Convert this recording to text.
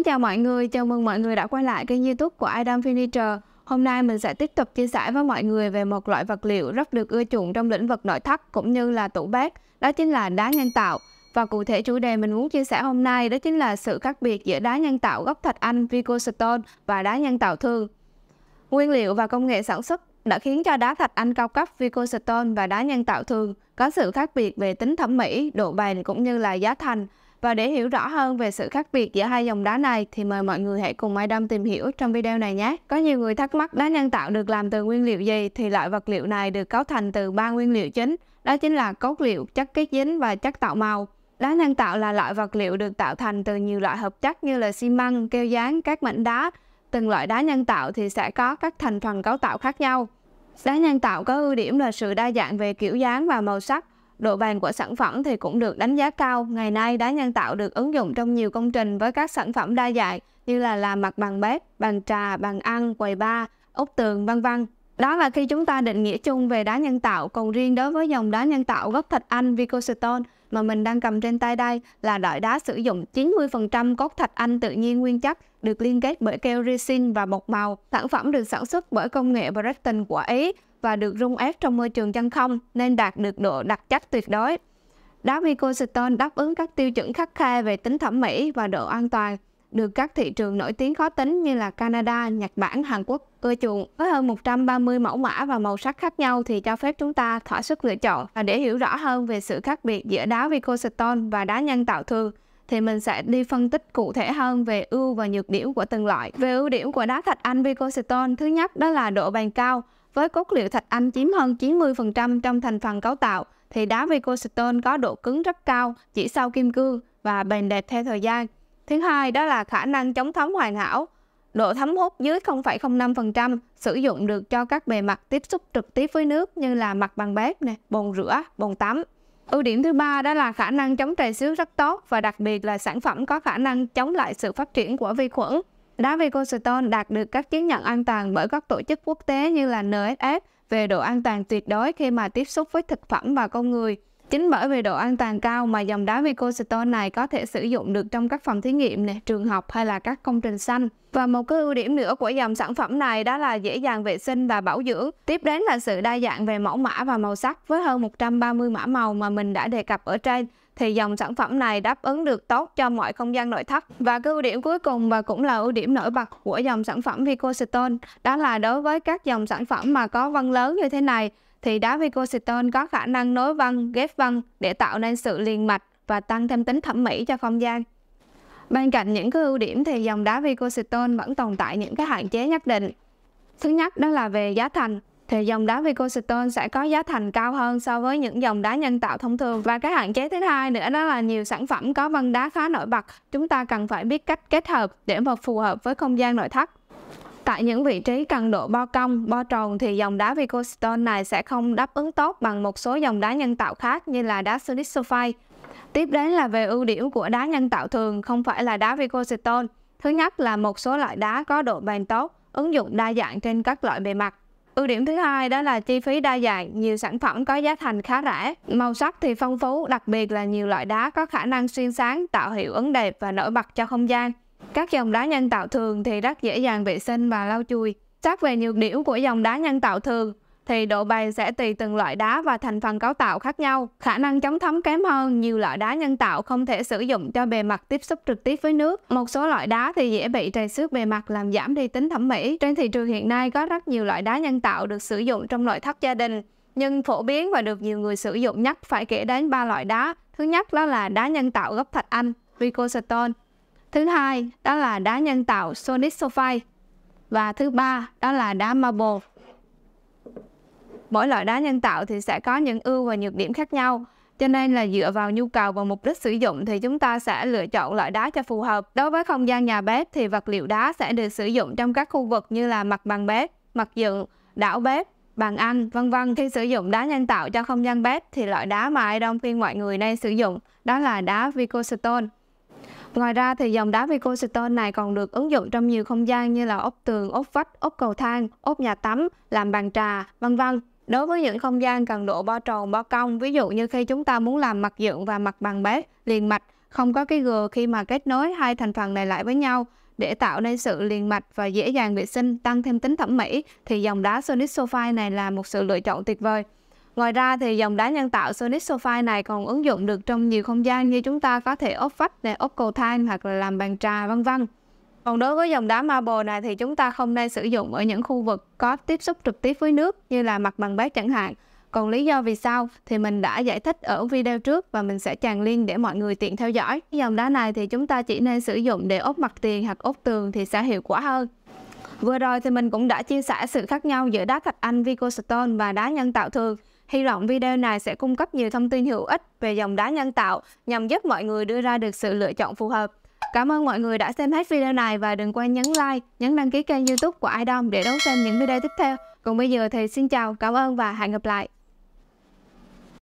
Mến chào mọi người, chào mừng mọi người đã quay lại kênh youtube của Adam Furniture. Hôm nay mình sẽ tiếp tục chia sẻ với mọi người về một loại vật liệu rất được ưa chuộng trong lĩnh vực nội thất cũng như là tủ bếp, đó chính là đá nhân tạo. Và cụ thể chủ đề mình muốn chia sẻ hôm nay đó chính là sự khác biệt giữa đá nhân tạo gốc thạch Anh Vico Stone và đá nhân tạo thường. Nguyên liệu và công nghệ sản xuất đã khiến cho đá thạch Anh cao cấp Vico Stone và đá nhân tạo thường có sự khác biệt về tính thẩm mỹ, độ bền cũng như là giá thành. Và để hiểu rõ hơn về sự khác biệt giữa hai dòng đá này thì mời mọi người hãy cùng Mai Đâm tìm hiểu trong video này nhé. Có nhiều người thắc mắc đá nhân tạo được làm từ nguyên liệu gì thì loại vật liệu này được cấu thành từ ba nguyên liệu chính, đó chính là cốt liệu, chất kết dính và chất tạo màu. Đá nhân tạo là loại vật liệu được tạo thành từ nhiều loại hợp chất như là xi măng, keo dán, các mảnh đá. Từng loại đá nhân tạo thì sẽ có các thành phần cấu tạo khác nhau. Đá nhân tạo có ưu điểm là sự đa dạng về kiểu dáng và màu sắc, Độ bền của sản phẩm thì cũng được đánh giá cao. Ngày nay, đá nhân tạo được ứng dụng trong nhiều công trình với các sản phẩm đa dạng như là làm mặt bàn bếp, bàn trà, bàn ăn, quầy bar, ốc tường, vân vân. Đó là khi chúng ta định nghĩa chung về đá nhân tạo, còn riêng đối với dòng đá nhân tạo gốc thạch Anh Vicostone mà mình đang cầm trên tay đây là loại đá sử dụng 90% cốt thạch anh tự nhiên nguyên chất được liên kết bởi keo resin và bột màu. Sản phẩm được sản xuất bởi công nghệ Brexton của Ý và được rung ép trong môi trường chân không nên đạt được độ đặc chất tuyệt đối. Đá Microstone đáp ứng các tiêu chuẩn khắc khe về tính thẩm mỹ và độ an toàn, được các thị trường nổi tiếng khó tính như là Canada, Nhật Bản, Hàn Quốc ưa chuộng. Với hơn 130 mẫu mã và màu sắc khác nhau thì cho phép chúng ta thỏa sức lựa chọn. Và để hiểu rõ hơn về sự khác biệt giữa đá Vicostone và đá nhân tạo thường, thì mình sẽ đi phân tích cụ thể hơn về ưu và nhược điểm của từng loại. Về ưu điểm của đá thạch anh Vicostone, thứ nhất đó là độ bền cao. Với cốt liệu thạch anh chiếm hơn 90% trong thành phần cấu tạo, thì đá Vicostone có độ cứng rất cao, chỉ sau kim cương và bền đẹp theo thời gian. Thứ hai đó là khả năng chống thấm hoàn hảo. Độ thấm hút dưới 0,05% sử dụng được cho các bề mặt tiếp xúc trực tiếp với nước như là mặt bằng bếp, này, bồn rửa, bồn tắm. Ưu điểm thứ ba đó là khả năng chống trầy xước rất tốt và đặc biệt là sản phẩm có khả năng chống lại sự phát triển của vi khuẩn. Đá Vicositone đạt được các chứng nhận an toàn bởi các tổ chức quốc tế như là NSF về độ an toàn tuyệt đối khi mà tiếp xúc với thực phẩm và con người. Chính bởi vì độ an toàn cao mà dòng đá Vicostone này có thể sử dụng được trong các phòng thí nghiệm, này, trường học hay là các công trình xanh. Và một cái ưu điểm nữa của dòng sản phẩm này đó là dễ dàng vệ sinh và bảo dưỡng. Tiếp đến là sự đa dạng về mẫu mã và màu sắc với hơn 130 mã màu mà mình đã đề cập ở trên thì dòng sản phẩm này đáp ứng được tốt cho mọi không gian nội thất. Và cái ưu điểm cuối cùng và cũng là ưu điểm nổi bật của dòng sản phẩm Vicostone đó là đối với các dòng sản phẩm mà có vân lớn như thế này thì đá Davigoceton có khả năng nối vân ghép vân để tạo nên sự liền mạch và tăng thêm tính thẩm mỹ cho không gian. Bên cạnh những cái ưu điểm thì dòng đá Vicoceton vẫn tồn tại những cái hạn chế nhất định. Thứ nhất đó là về giá thành, thì dòng đá Vicoceton sẽ có giá thành cao hơn so với những dòng đá nhân tạo thông thường. Và cái hạn chế thứ hai nữa đó là nhiều sản phẩm có vân đá khá nổi bật, chúng ta cần phải biết cách kết hợp để mà phù hợp với không gian nội thất. Tại những vị trí cần độ bo cong, bo tròn thì dòng đá Vicostone này sẽ không đáp ứng tốt bằng một số dòng đá nhân tạo khác như là đá silicisophite. Tiếp đến là về ưu điểm của đá nhân tạo thường không phải là đá Vicostone. Thứ nhất là một số loại đá có độ bền tốt, ứng dụng đa dạng trên các loại bề mặt. Ưu điểm thứ hai đó là chi phí đa dạng, nhiều sản phẩm có giá thành khá rẻ, màu sắc thì phong phú, đặc biệt là nhiều loại đá có khả năng xuyên sáng, tạo hiệu ứng đẹp và nổi bật cho không gian. Các dòng đá nhân tạo thường thì rất dễ dàng vệ sinh và lau chùi. Xét về nhược điểm của dòng đá nhân tạo thường thì độ bền sẽ tùy từng loại đá và thành phần cấu tạo khác nhau. Khả năng chống thấm kém hơn, nhiều loại đá nhân tạo không thể sử dụng cho bề mặt tiếp xúc trực tiếp với nước. Một số loại đá thì dễ bị trầy xước bề mặt làm giảm đi tính thẩm mỹ. Trên thị trường hiện nay có rất nhiều loại đá nhân tạo được sử dụng trong nội thất gia đình, nhưng phổ biến và được nhiều người sử dụng nhất phải kể đến ba loại đá. Thứ nhất đó là đá nhân tạo gốc thạch anh, Vico Thứ hai đó là đá nhân tạo sonic sulfide và thứ ba đó là đá marble. Mỗi loại đá nhân tạo thì sẽ có những ưu và nhược điểm khác nhau. Cho nên là dựa vào nhu cầu và mục đích sử dụng thì chúng ta sẽ lựa chọn loại đá cho phù hợp. Đối với không gian nhà bếp thì vật liệu đá sẽ được sử dụng trong các khu vực như là mặt bằng bếp, mặt dựng, đảo bếp, bàn ăn, vân vân. Khi sử dụng đá nhân tạo cho không gian bếp thì loại đá mà Ai Đông khuyên mọi người nên sử dụng đó là đá Vicostone. Ngoài ra thì dòng đá Vicoston này còn được ứng dụng trong nhiều không gian như là ốp tường, ốp vách, ốp cầu thang, ốp nhà tắm, làm bàn trà, vân vân. Đối với những không gian cần độ bo tròn, bo cong, ví dụ như khi chúng ta muốn làm mặt dựng và mặt bàn bếp liền mạch, không có cái gừa khi mà kết nối hai thành phần này lại với nhau để tạo nên sự liền mạch và dễ dàng vệ sinh, tăng thêm tính thẩm mỹ thì dòng đá Sonic Sofi này là một sự lựa chọn tuyệt vời. Ngoài ra thì dòng đá nhân tạo Sonic Sofi này còn ứng dụng được trong nhiều không gian như chúng ta có thể ốp vách, này, ốp cầu thang hoặc là làm bàn trà vân vân. Còn đối với dòng đá marble này thì chúng ta không nên sử dụng ở những khu vực có tiếp xúc trực tiếp với nước như là mặt bằng bát chẳng hạn. Còn lý do vì sao thì mình đã giải thích ở video trước và mình sẽ tràn link để mọi người tiện theo dõi. Dòng đá này thì chúng ta chỉ nên sử dụng để ốp mặt tiền hoặc ốp tường thì sẽ hiệu quả hơn. Vừa rồi thì mình cũng đã chia sẻ sự khác nhau giữa đá thạch anh Vico Stone và đá nhân tạo thường. Hy vọng video này sẽ cung cấp nhiều thông tin hữu ích về dòng đá nhân tạo nhằm giúp mọi người đưa ra được sự lựa chọn phù hợp. Cảm ơn mọi người đã xem hết video này và đừng quên nhấn like, nhấn đăng ký kênh youtube của IDOM để đón xem những video tiếp theo. Còn bây giờ thì xin chào, cảm ơn và hẹn gặp lại.